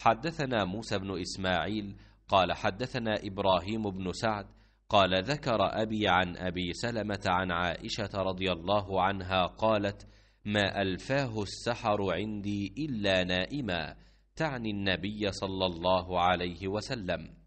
حدثنا موسى بن إسماعيل قال حدثنا إبراهيم بن سعد قال ذكر أبي عن أبي سلمة عن عائشة رضي الله عنها قالت ما ألفاه السحر عندي إلا نائما تعني النبي صلى الله عليه وسلم